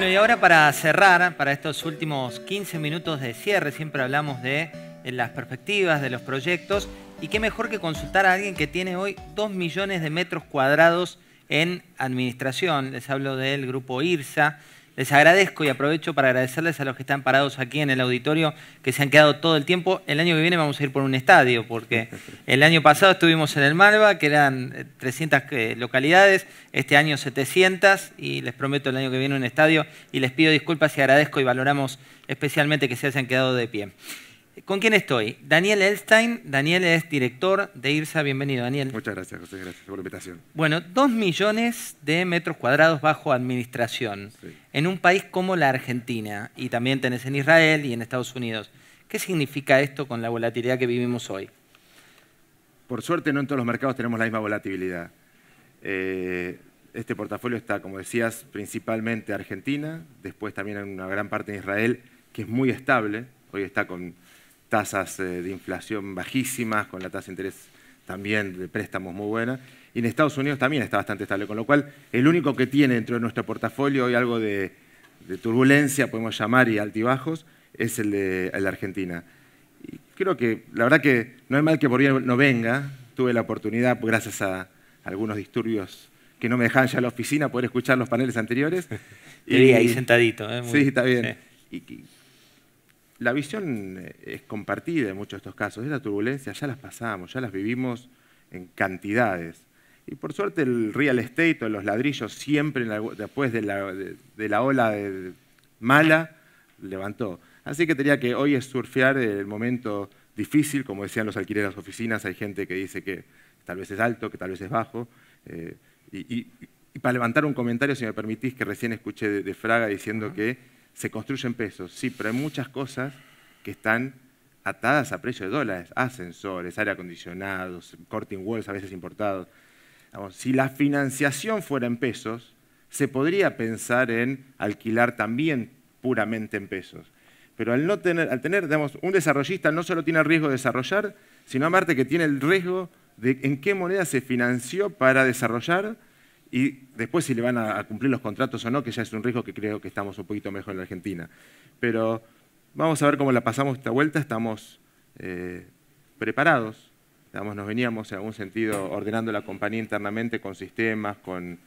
Bueno, y ahora para cerrar, para estos últimos 15 minutos de cierre, siempre hablamos de eh, las perspectivas, de los proyectos, y qué mejor que consultar a alguien que tiene hoy 2 millones de metros cuadrados en administración. Les hablo del grupo IRSA, les agradezco y aprovecho para agradecerles a los que están parados aquí en el auditorio, que se han quedado todo el tiempo. El año que viene vamos a ir por un estadio, porque el año pasado estuvimos en el Malva, que eran 300 eh, eh, localidades, este año 700, y les prometo el año que viene un estadio, y les pido disculpas y agradezco y valoramos especialmente que se hayan quedado de pie. ¿Con quién estoy? Daniel Elstein. Daniel es director de IRSA. Bienvenido, Daniel. Muchas gracias, José. Gracias por la invitación. Bueno, dos millones de metros cuadrados bajo administración en un país como la Argentina y también tenés en Israel y en Estados Unidos. ¿Qué significa esto con la volatilidad que vivimos hoy? Por suerte, no en todos los mercados tenemos la misma volatilidad. Eh, este portafolio está, como decías, principalmente Argentina, después también en una gran parte en Israel, que es muy estable. Hoy está con tasas eh, de inflación bajísimas, con la tasa de interés también de préstamos muy buena. Y en Estados Unidos también está bastante estable, con lo cual el único que tiene dentro de nuestro portafolio y algo de, turbulencia, podemos llamar, y altibajos, es el de, la Argentina. Y creo que, la verdad que no es mal que por no venga, tuve la oportunidad, gracias a algunos disturbios que no me dejaban ya a la oficina, poder escuchar los paneles anteriores. y ahí sentadito. ¿eh? sí, está bien la visión eh, es compartida en muchos de estos casos. la turbulencia, ya las pasamos, ya las vivimos en cantidades. Y por suerte el real estate o los ladrillos siempre después de la, ola de, mala levantó. Así que tenía que hoy es surfear el momento difícil, como decían los alquileres de las oficinas, hay gente que dice que tal vez es alto, que tal vez es bajo. Eh, y, para levantar un comentario, si me permitís, que recién escuché de, Fraga diciendo que se construyen pesos, sí, pero hay muchas cosas que están atadas a precio de dólares, ascensores, aire acondicionados, corting walls a veces importados. Si la financiación fuera en pesos, se podría pensar en alquilar también puramente en pesos. Pero al, no tener, al tener, digamos, un desarrollista no solo tiene el riesgo de desarrollar, sino aparte que tiene el riesgo de en qué moneda se financió para desarrollar y después si le van a, cumplir los contratos o no, que ya es un riesgo que creo que estamos un poquito mejor en la Argentina. Pero vamos a ver cómo la pasamos esta vuelta, estamos eh, preparados, nos veníamos en algún sentido ordenando la compañía internamente con sistemas, con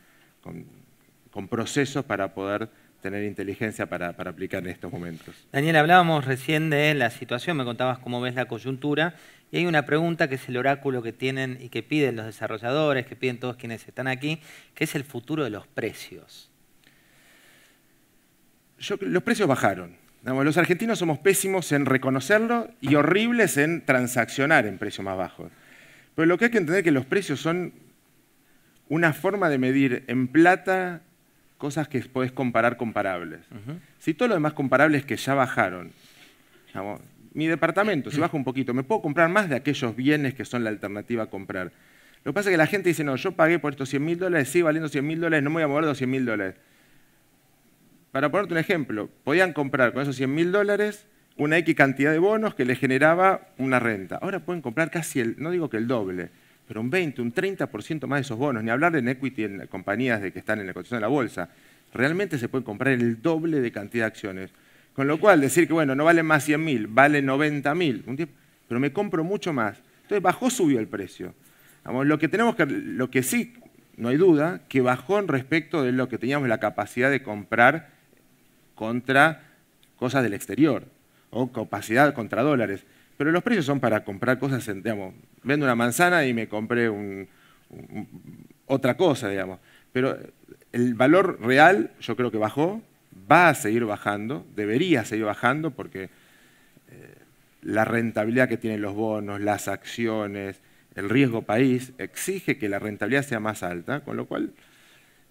procesos para poder tener inteligencia para, aplicar en estos momentos. Daniel, hablábamos recién de la situación, me contabas cómo ves la coyuntura, y hay una pregunta que es el oráculo que tienen y que piden los desarrolladores, que piden todos quienes están aquí, que es el futuro de los precios. los precios bajaron. Los argentinos somos pésimos en reconocerlo y horribles en transaccionar en precios más bajos. Pero lo que hay que entender es que los precios son una forma de medir en plata cosas que podés comparar comparables. Si todo los demás comparables que ya bajaron, mi departamento, si baja un poquito, ¿me puedo comprar más de aquellos bienes que son la alternativa a comprar? Lo que pasa es que la gente dice, no, yo pagué por estos 100 mil dólares, sigue valiendo 100 mil dólares, no me voy a mover los 100 mil dólares. Para ponerte un ejemplo, podían comprar con esos 100 mil dólares una X cantidad de bonos que les generaba una renta. Ahora pueden comprar casi el, no digo que el doble, pero un 20, un 30% más de esos bonos, ni hablar de equity en compañías de que están en la cotización de la bolsa, realmente se puede comprar el doble de cantidad de acciones. Con lo cual, decir que, bueno, no vale más 100 mil, vale 90 mil, pero me compro mucho más. Entonces bajó, subió el precio. lo que tenemos que, lo que sí, no hay duda, que bajó en respecto de lo que teníamos la capacidad de comprar contra cosas del exterior o capacidad contra dólares. Pero los precios son para comprar cosas, digamos, vendo una manzana y me compré otra cosa, digamos. Pero el valor real yo creo que bajó, va a seguir bajando, debería seguir bajando porque eh, la rentabilidad que tienen los bonos, las acciones, el riesgo país exige que la rentabilidad sea más alta, con lo cual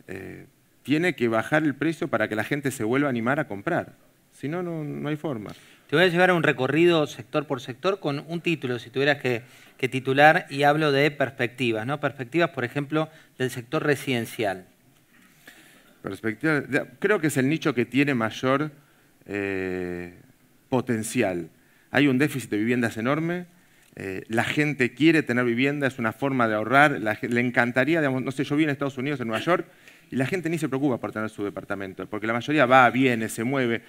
eh, tiene que bajar el precio para que la gente se vuelva a animar a comprar. Si no, no, hay forma. Te voy a llevar a un recorrido sector por sector con un título, si tuvieras que, titular, y hablo de perspectivas, ¿no? Perspectivas, por ejemplo, del sector residencial. Perspectivas, creo que es el nicho que tiene mayor eh, potencial. Hay un déficit de viviendas enorme, eh, la gente quiere tener vivienda, es una forma de ahorrar, le encantaría, digamos, no sé, yo vine a Estados Unidos, en Nueva York, y la gente ni se preocupa por tener su departamento, porque la mayoría va, viene, se mueve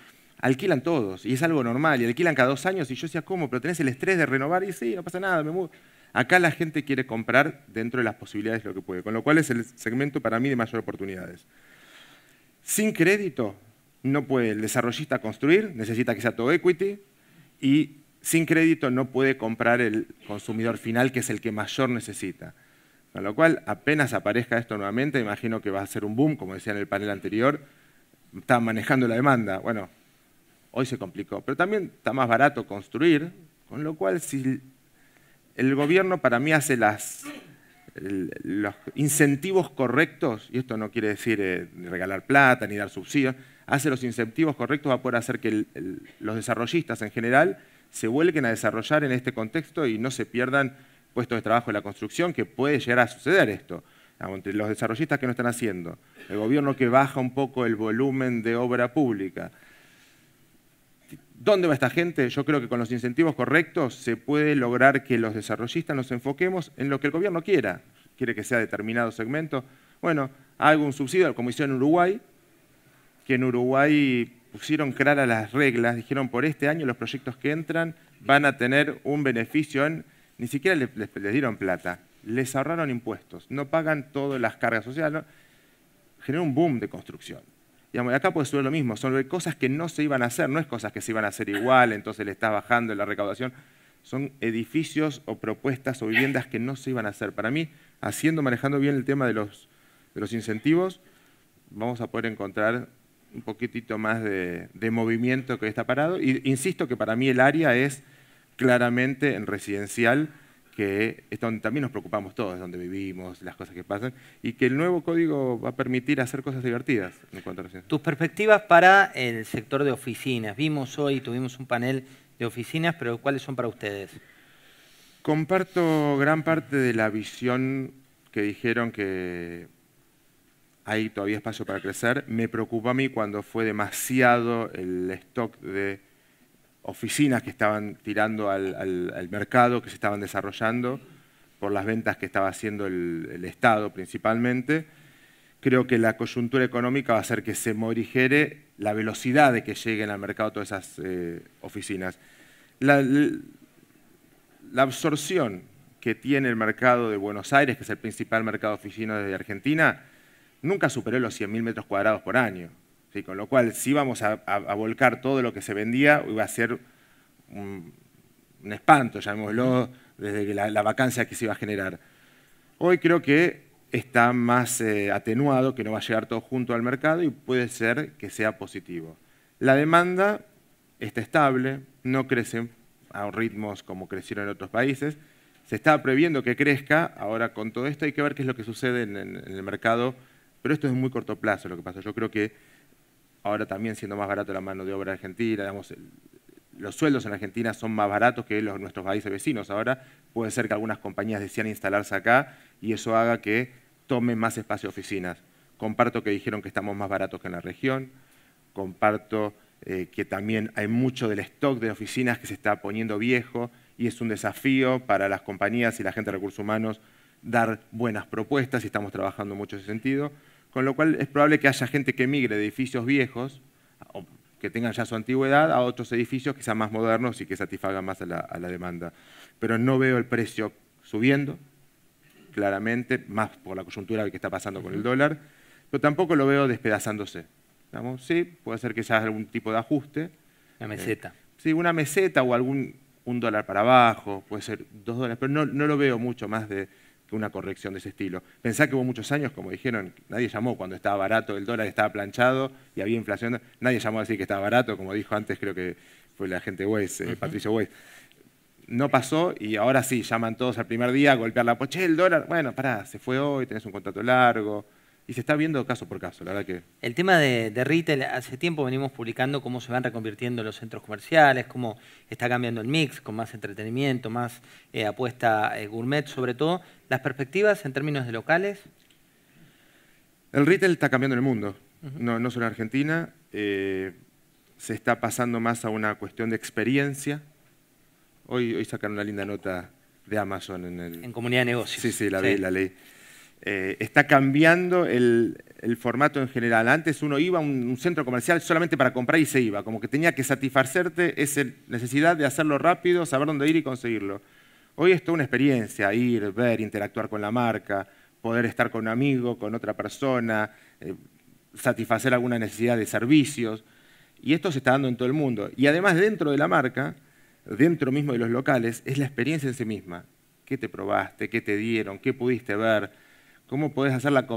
alquilan todos, y es algo normal, y alquilan cada dos años, y yo decía, ¿cómo? Pero tenés el estrés de renovar, y sí, no pasa nada, me mudo. Acá la gente quiere comprar dentro de las posibilidades lo que puede, con lo cual es el segmento para mí de mayor oportunidades. Sin crédito, no puede el desarrollista construir, necesita que sea todo equity, y sin crédito no puede comprar el consumidor final, que es el que mayor necesita. Con lo cual, apenas aparezca esto nuevamente, imagino que va a ser un boom, como decía en el panel anterior, está manejando la demanda. Bueno, Hoy se complicó, pero también está más barato construir, con lo cual si el gobierno para mí hace las, los incentivos correctos, y esto no quiere decir eh, regalar plata ni dar subsidios, hace los incentivos correctos va a poder hacer que los desarrollistas en general se vuelquen a desarrollar en este contexto y no se pierdan puestos de trabajo en la construcción, que puede llegar a suceder esto. los desarrollistas que no están haciendo, el gobierno que baja un poco el volumen de obra pública, ¿Dónde va esta gente? Yo creo que con los incentivos correctos se puede lograr que los desarrollistas nos enfoquemos en lo que el gobierno quiera. Quiere que sea determinado segmento. Bueno, hago un subsidio, como hicieron en Uruguay, que en Uruguay pusieron claras las reglas, dijeron por este año los proyectos que entran van a tener un beneficio en, ni siquiera les, dieron plata, les ahorraron impuestos, no pagan todas las cargas sociales, generó un boom de construcción acá puede suceder lo mismo, son cosas que no se iban a hacer, no es cosas que se iban a hacer igual, entonces le estás bajando la recaudación. Son edificios o propuestas o viviendas que no se iban a hacer. Para mí, haciendo, manejando bien el tema de los, incentivos, vamos a poder encontrar un poquitito más de, movimiento que está parado. Y, insisto que para mí el área es claramente en residencial, que es donde también nos preocupamos todos, donde vivimos, las cosas que pasan, y que el nuevo código va a permitir hacer cosas divertidas en cuanto a Tus perspectivas para el sector de oficinas. Vimos hoy, tuvimos un panel de oficinas, pero ¿cuáles son para ustedes? Comparto gran parte de la visión que dijeron que hay todavía espacio para crecer. Me preocupó a mí cuando fue demasiado el stock de oficinas que estaban tirando al, mercado, que se estaban desarrollando por las ventas que estaba haciendo el, Estado principalmente. Creo que la coyuntura económica va a hacer que se morigere la velocidad de que lleguen al mercado todas esas eh, oficinas. La, absorción que tiene el mercado de Buenos Aires, que es el principal mercado de oficinas de Argentina, nunca superó los 100.000 metros cuadrados por año. Con lo cual, si íbamos a, volcar todo lo que se vendía, iba a ser un, espanto, llamémoslo, desde la, vacancia que se iba a generar. Hoy creo que está más eh, atenuado, que no va a llegar todo junto al mercado y puede ser que sea positivo. La demanda está estable, no crece a ritmos como crecieron en otros países. Se está previendo que crezca, ahora con todo esto hay que ver qué es lo que sucede en, en el mercado, pero esto es muy corto plazo lo que pasa. Yo creo que ahora también siendo más barato la mano de obra argentina, los sueldos en Argentina son más baratos que los, nuestros países vecinos. Ahora puede ser que algunas compañías decían instalarse acá y eso haga que tomen más espacio oficinas. Comparto que dijeron que estamos más baratos que en la región, comparto eh, que también hay mucho del stock de oficinas que se está poniendo viejo y es un desafío para las compañías y la gente de recursos humanos dar buenas propuestas y estamos trabajando mucho en ese sentido con lo cual es probable que haya gente que migre de edificios viejos, que tengan ya su antigüedad, a otros edificios que sean más modernos y que satisfagan más a la, demanda. Pero no veo el precio subiendo, claramente, más por la coyuntura que está pasando con el dólar, pero tampoco lo veo despedazándose. sí, puede ser que sea algún tipo de ajuste. Una eh, meseta. sí, una meseta o algún un dólar para abajo, puede ser dos dólares, pero no, no lo veo mucho más de, una corrección de ese estilo. Pensá que hubo muchos años, como dijeron, nadie llamó cuando estaba barato, el dólar estaba planchado y había inflación, nadie llamó a decir que estaba barato, como dijo antes creo que fue la gente Weiss, eh, Patricio Weiss. No pasó y ahora sí, llaman todos al primer día a golpear la poche, el dólar, bueno, pará, se fue hoy, tenés un contrato largo, y se está viendo caso por caso, la verdad que... El tema de, retail, hace tiempo venimos publicando cómo se van reconvirtiendo los centros comerciales, cómo está cambiando el mix con más entretenimiento, más eh, apuesta eh, gourmet, sobre todo. ¿Las perspectivas en términos de locales? El retail está cambiando el mundo, no, solo en Argentina. Eh, se está pasando más a una cuestión de experiencia. Hoy, hoy sacaron una linda nota de Amazon en el... En Comunidad de Negocios. Sí, sí, la, la ley. Eh, está cambiando el, formato en general. Antes uno iba a un, centro comercial solamente para comprar y se iba, como que tenía que satisfacerte esa necesidad de hacerlo rápido, saber dónde ir y conseguirlo. Hoy es toda una experiencia, ir, ver, interactuar con la marca, poder estar con un amigo, con otra persona, eh, satisfacer alguna necesidad de servicios. Y esto se está dando en todo el mundo. Y además dentro de la marca, dentro mismo de los locales, es la experiencia en sí misma. ¿Qué te probaste? ¿Qué te dieron? ¿Qué pudiste ver? cómo podés hacerla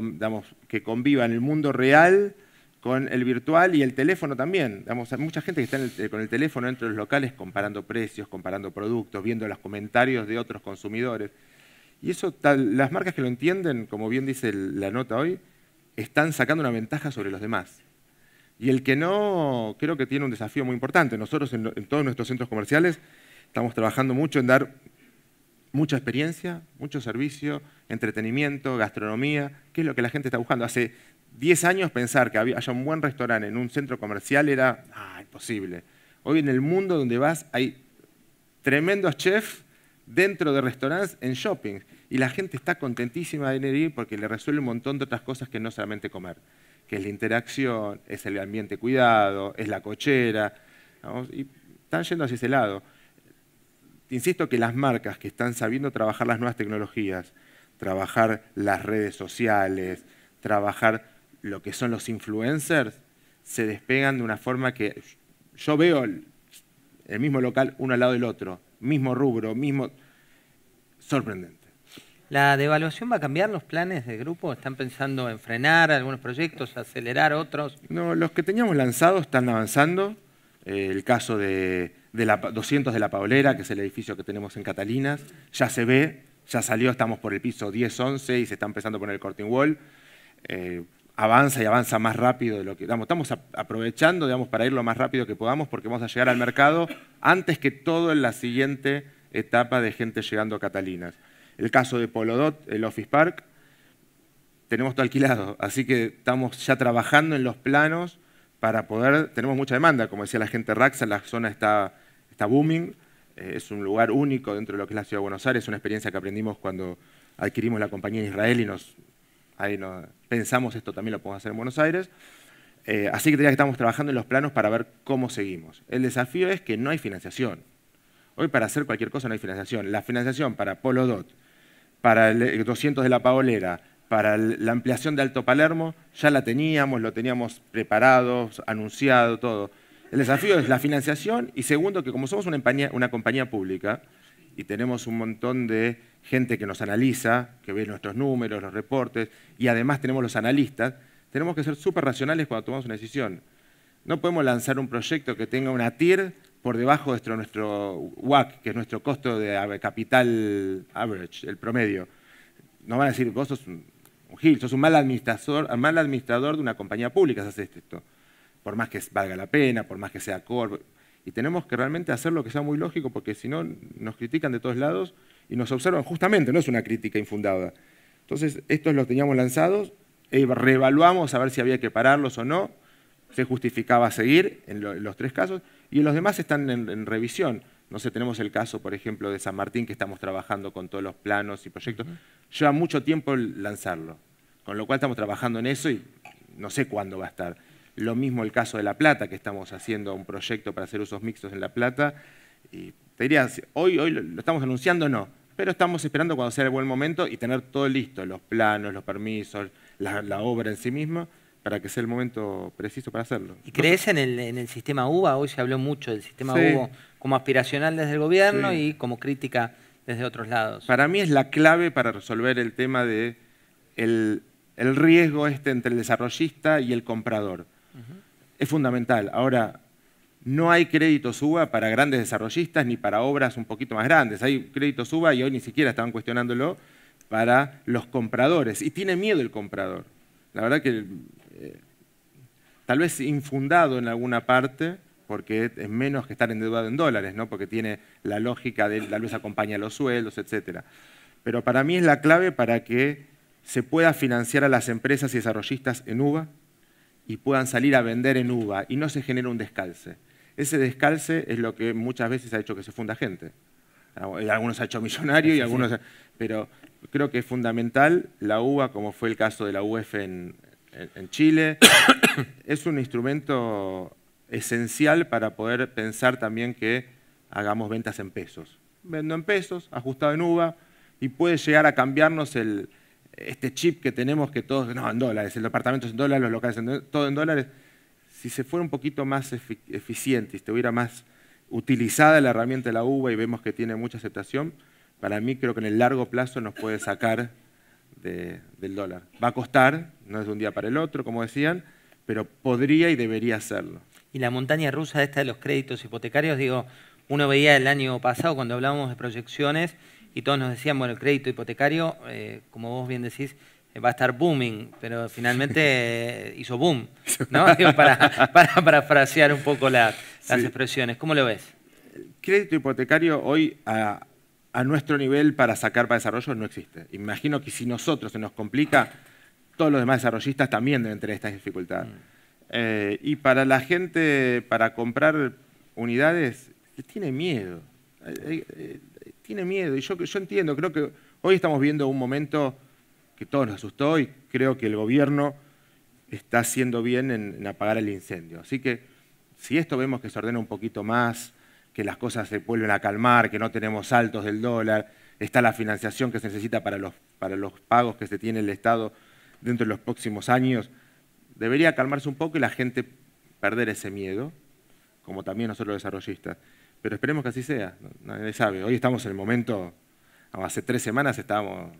que conviva en el mundo real con el virtual y el teléfono también. hay mucha gente que está con el teléfono dentro de los locales comparando precios, comparando productos, viendo los comentarios de otros consumidores. Y eso, las marcas que lo entienden, como bien dice la nota hoy, están sacando una ventaja sobre los demás. Y el que no, creo que tiene un desafío muy importante. Nosotros en todos nuestros centros comerciales estamos trabajando mucho en dar mucha experiencia, mucho servicio, entretenimiento, gastronomía, que es lo que la gente está buscando. Hace 10 años pensar que haya un buen restaurante en un centro comercial era ah, imposible. Hoy en el mundo donde vas hay tremendos chefs dentro de restaurantes en shopping y la gente está contentísima de venir porque le resuelve un montón de otras cosas que no solamente comer, que es la interacción, es el ambiente cuidado, es la cochera, y están yendo hacia ese lado insisto que las marcas que están sabiendo trabajar las nuevas tecnologías, trabajar las redes sociales, trabajar lo que son los influencers, se despegan de una forma que yo veo el mismo local uno al lado del otro, mismo rubro, mismo... Sorprendente. ¿La devaluación va a cambiar los planes de grupo? ¿Están pensando en frenar algunos proyectos, acelerar otros? No, los que teníamos lanzados están avanzando. Eh, el caso de, la 200 de la Paolera, que es el edificio que tenemos en Catalinas, ya se ve, ya salió, estamos por el piso 10-11 y se está empezando a poner el corting wall. Eh, avanza y avanza más rápido de lo que... estamos aprovechando digamos, para ir lo más rápido que podamos porque vamos a llegar al mercado antes que todo en la siguiente etapa de gente llegando a Catalinas. El caso de Polodot, el Office Park, tenemos todo alquilado, así que estamos ya trabajando en los planos para poder, tenemos mucha demanda, como decía la gente Raxa, la zona está, booming, eh, es un lugar único dentro de lo que es la ciudad de Buenos Aires, es una experiencia que aprendimos cuando adquirimos la compañía en Israel y nos, ahí nos pensamos esto también lo podemos hacer en Buenos Aires. Eh, así que que estamos trabajando en los planos para ver cómo seguimos. El desafío es que no hay financiación. Hoy para hacer cualquier cosa no hay financiación. La financiación para Polo Dot, para el 200 de la Paolera, para la ampliación de Alto Palermo, ya la teníamos, lo teníamos preparado, anunciado, todo. El desafío es la financiación y segundo, que como somos una, compañía pública y tenemos un montón de gente que nos analiza, que ve nuestros números, los reportes, y además tenemos los analistas, tenemos que ser súper racionales cuando tomamos una decisión. No podemos lanzar un proyecto que tenga una TIR por debajo de nuestro WAC, que es nuestro costo de eh, capital average, el promedio. Nos van a decir, vos sos Gil, sos un mal administrador, mal administrador de una compañía pública, se haces esto. Por más que valga la pena, por más que sea corvo. Y tenemos que realmente hacer lo que sea muy lógico, porque si no, nos critican de todos lados y nos observan justamente, no es una crítica infundada. Entonces, estos los teníamos lanzados, e reevaluamos a ver si había que pararlos o no, se justificaba seguir en, los tres casos, y los demás están en revisión. No sé, tenemos el caso, por ejemplo, de San Martín, que estamos trabajando con todos los planos y proyectos. Lleva mucho tiempo lanzarlo. Con lo cual estamos trabajando en eso y no sé cuándo va a estar. Lo mismo el caso de La Plata, que estamos haciendo un proyecto para hacer usos mixtos en La Plata. Y te diría, hoy, hoy lo estamos anunciando, no, pero estamos esperando cuando sea el buen momento y tener todo listo, los planos, los permisos, la, obra en sí misma, para que sea el momento preciso para hacerlo. ¿Y crees en el, sistema UBA? Hoy se habló mucho del sistema UBA como aspiracional desde el gobierno y como crítica desde otros lados. Para mí es la clave para resolver el tema de el, el riesgo este entre el desarrollista y el comprador. Es fundamental. Ahora, no hay crédito suba para grandes desarrollistas ni para obras un poquito más grandes. Hay crédito suba y hoy ni siquiera estaban cuestionándolo para los compradores. Y tiene miedo el comprador. La verdad que eh, tal vez infundado en alguna parte, porque es menos que estar endeudado en dólares, ¿no? porque tiene la lógica de tal vez acompaña los sueldos, etc. Pero para mí es la clave para que se pueda financiar a las empresas y desarrollistas en uva y puedan salir a vender en uva, y no se genera un descalce. Ese descalce es lo que muchas veces ha hecho que se funda gente. Algunos ha hecho millonario y algunos... Pero creo que es fundamental la uva, como fue el caso de la UF en, en Chile. es un instrumento esencial para poder pensar también que hagamos ventas en pesos. Vendo en pesos, ajustado en UVA, y puede llegar a cambiarnos el, este chip que tenemos que todos, no, en dólares, el departamento es en dólares, los locales en todo en dólares, si se fuera un poquito más eficiente, si estuviera más utilizada la herramienta de la UBA y vemos que tiene mucha aceptación, para mí creo que en el largo plazo nos puede sacar del dólar. Va a costar, no es de un día para el otro, como decían, pero podría y debería hacerlo. Y la montaña rusa esta de los créditos hipotecarios, digo, uno veía el año pasado cuando hablábamos de proyecciones, y todos nos decían, bueno, el crédito hipotecario, eh, como vos bien decís, eh, va a estar booming, pero finalmente eh, hizo boom, ¿no? para, para, parafrasear un poco las expresiones. ¿Cómo lo ves? El crédito hipotecario hoy a, nuestro nivel para sacar para desarrollo no existe. Imagino que si nosotros se nos complica, todos los demás desarrollistas también deben tener estas dificultades. Mm. y para la gente, para comprar unidades, tiene miedo tiene miedo. Y yo, yo entiendo, creo que hoy estamos viendo un momento que todos nos asustó y creo que el gobierno está haciendo bien en, apagar el incendio. Así que si esto vemos que se ordena un poquito más, que las cosas se vuelven a calmar, que no tenemos saltos del dólar, está la financiación que se necesita para los, para los pagos que se tiene el Estado dentro de los próximos años, debería calmarse un poco y la gente perder ese miedo, como también nosotros los desarrollistas. Pero esperemos que así sea, nadie sabe. Hoy estamos en el momento, hace tres semanas estábamos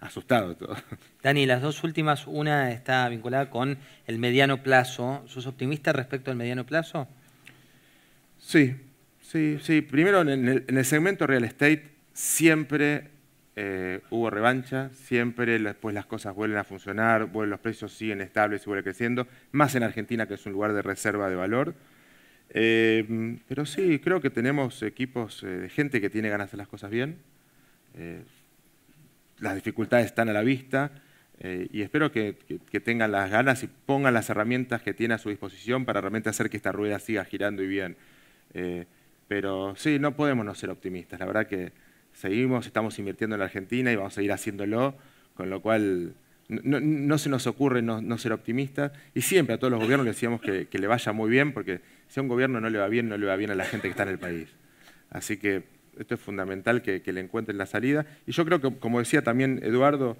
asustados todos. Dani, las dos últimas, una está vinculada con el mediano plazo. ¿Sos optimista respecto al mediano plazo? Sí, sí, sí. Primero, en el, segmento real estate siempre eh, hubo revancha, siempre después las cosas vuelven a funcionar, los precios siguen estables y vuelven creciendo, más en Argentina que es un lugar de reserva de valor. Em, pero sí, creo que tenemos equipos eh, de gente que tiene ganas de hacer las cosas bien. Eh, las dificultades están a la vista eh, y espero que, tengan las ganas y pongan las herramientas que tiene a su disposición para realmente hacer que esta rueda siga girando y bien. pero sí, no podemos no ser optimistas. La verdad que seguimos, estamos invirtiendo en la Argentina y vamos a seguir haciéndolo, con lo cual no, se nos ocurre no, ser optimista y siempre a todos los gobiernos le decíamos que, le vaya muy bien porque si a un gobierno no le va bien, no le va bien a la gente que está en el país. Así que esto es fundamental que, que le encuentren la salida. Y yo creo que, como decía también Eduardo,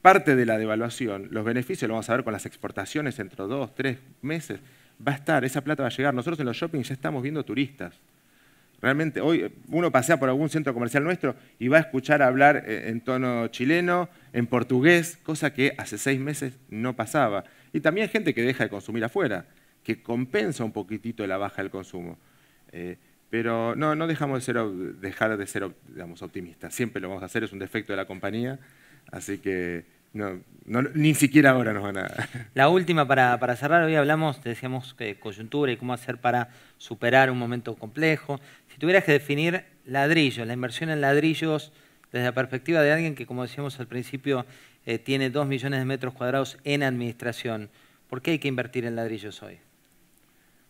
parte de la devaluación, los beneficios lo vamos a ver con las exportaciones entre dos, tres meses, va a estar, esa plata va a llegar. Nosotros en los shoppings ya estamos viendo turistas. Realmente hoy eh, uno pasea por algún centro comercial nuestro y va a escuchar hablar eh, en tono chileno, en portugués, cosa que hace seis meses no pasaba. Y también hay gente que deja de consumir afuera, que compensa un poquitito la baja del consumo. Eh, pero no, dejamos de ser, dejar de ser digamos, optimistas. Siempre lo vamos a hacer, es un defecto de la compañía. Así que ni siquiera ahora nos van a... La última para, cerrar, hoy hablamos, te decíamos, que coyuntura y cómo hacer para superar un momento complejo. Si tuvieras que definir ladrillos, la inversión en ladrillos desde la perspectiva de alguien que, como decíamos al principio, eh, tiene 2 millones de metros cuadrados en administración, ¿por qué hay que invertir en ladrillos hoy?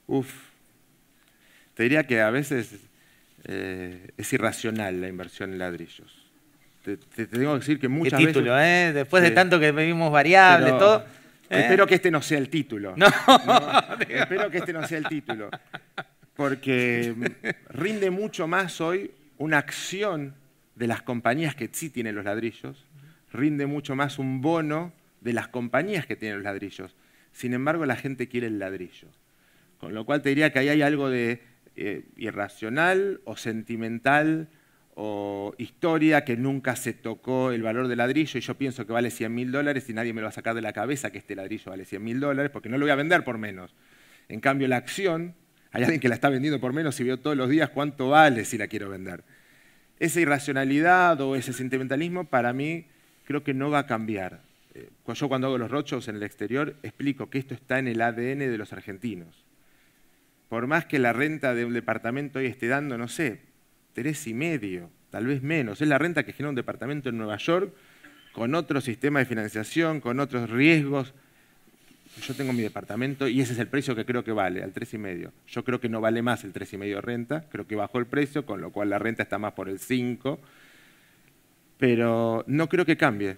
Uf, te diría que a veces eh, es irracional la inversión en ladrillos. Te, tengo que decir que muchas El título, ¿eh? Después de tanto que vivimos variables, todo... ¿eh? Espero que este no sea el título. no. espero que este no sea el título porque rinde mucho más hoy una acción de las compañías que sí tienen los ladrillos, rinde mucho más un bono de las compañías que tienen los ladrillos. Sin embargo, la gente quiere el ladrillo. Con lo cual te diría que ahí hay algo de eh, irracional o sentimental o historia que nunca se tocó el valor del ladrillo y yo pienso que vale 100 mil dólares y nadie me lo va a sacar de la cabeza que este ladrillo vale 100 mil dólares porque no lo voy a vender por menos. En cambio, la acción hay alguien que la está vendiendo por menos y veo todos los días cuánto vale si la quiero vender. Esa irracionalidad o ese sentimentalismo para mí creo que no va a cambiar. Eh, yo cuando hago los rochos en el exterior explico que esto está en el ADN de los argentinos. Por más que la renta de un departamento hoy esté dando, no sé, tres y medio, tal vez menos. Es la renta que genera un departamento en Nueva York con otro sistema de financiación, con otros riesgos, yo tengo mi departamento y ese es el precio que creo que vale, al 3,5. Yo creo que no vale más el 3,5 de renta, creo que bajó el precio, con lo cual la renta está más por el 5, pero no creo que cambie,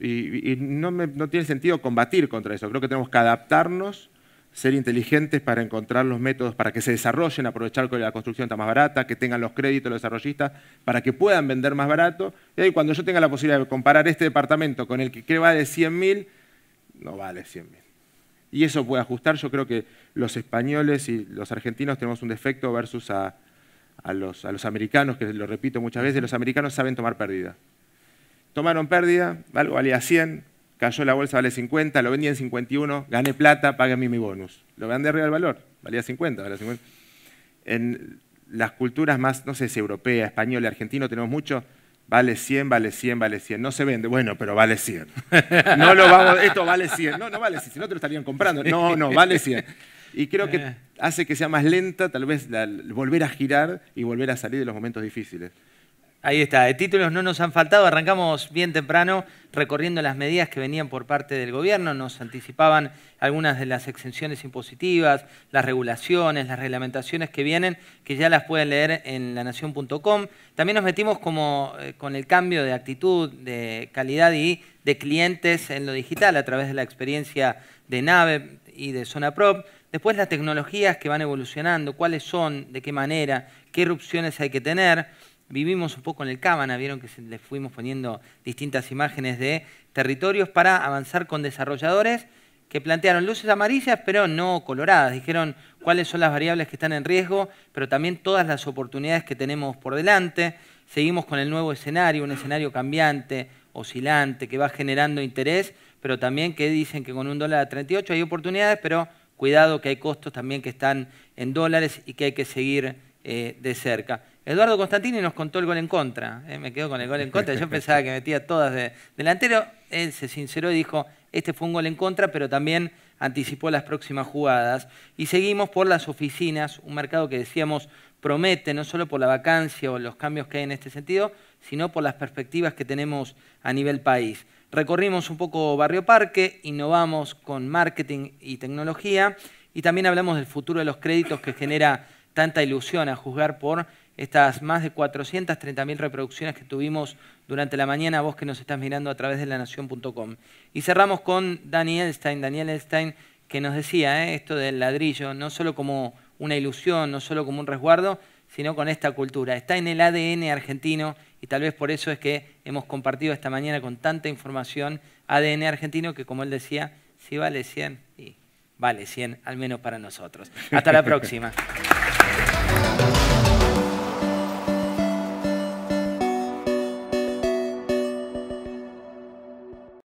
y, no, tiene sentido combatir contra eso, creo que tenemos que adaptarnos ser inteligentes para encontrar los métodos para que se desarrollen, aprovechar que la construcción está más barata, que tengan los créditos los desarrollistas, para que puedan vender más barato. Y ahí cuando yo tenga la posibilidad de comparar este departamento con el que, va vale 100.000, no vale 100.000 y eso puede ajustar. Yo creo que los españoles y los argentinos tenemos un defecto versus a, los, americanos, que lo repito muchas veces, los americanos saben tomar pérdida. Tomaron pérdida, algo valía 100, cayó la bolsa, vale 50, lo vendí en 51, gané plata, págame mi bonus. Lo vendí arriba del valor, valía 50, valía 50. En las culturas más, no sé si europea, española, argentino, tenemos mucho, Vale 100, vale 100, vale 100. No se vende, bueno, pero vale 100. No lo vamos, esto vale 100. No, no vale 100, si no te lo estarían comprando. No, no, vale 100. Y creo que hace que sea más lenta tal vez la, volver a girar y volver a salir de los momentos difíciles. Ahí está, de títulos no nos han faltado, arrancamos bien temprano recorriendo las medidas que venían por parte del gobierno, nos anticipaban algunas de las exenciones impositivas, las regulaciones, las reglamentaciones que vienen, que ya las pueden leer en lanación.com. También nos metimos como, eh, con el cambio de actitud, de calidad y de clientes en lo digital a través de la experiencia de nave y de zona prop. Después las tecnologías que van evolucionando, cuáles son, de qué manera, qué erupciones hay que tener vivimos un poco en el Cámara, vieron que les fuimos poniendo distintas imágenes de territorios para avanzar con desarrolladores que plantearon luces amarillas pero no coloradas. Dijeron cuáles son las variables que están en riesgo, pero también todas las oportunidades que tenemos por delante. Seguimos con el nuevo escenario, un escenario cambiante, oscilante, que va generando interés, pero también que dicen que con un dólar a 38 hay oportunidades, pero cuidado que hay costos también que están en dólares y que hay que seguir eh, de cerca. Eduardo Constantini nos contó el gol en contra. ¿eh? Me quedo con el gol en contra. Yo pensaba que metía todas de delantero. Él se sinceró y dijo, este fue un gol en contra, pero también anticipó las próximas jugadas. Y seguimos por las oficinas, un mercado que decíamos promete, no solo por la vacancia o los cambios que hay en este sentido, sino por las perspectivas que tenemos a nivel país. Recorrimos un poco Barrio Parque, innovamos con marketing y tecnología y también hablamos del futuro de los créditos que genera tanta ilusión a juzgar por estas más de 430.000 reproducciones que tuvimos durante la mañana, vos que nos estás mirando a través de la lanación.com. Y cerramos con Daniel Stein Daniel Stein, que nos decía eh, esto del ladrillo, no solo como una ilusión, no solo como un resguardo, sino con esta cultura. Está en el ADN argentino y tal vez por eso es que hemos compartido esta mañana con tanta información ADN argentino que, como él decía, sí vale 100, y vale 100, al menos para nosotros. Hasta la próxima.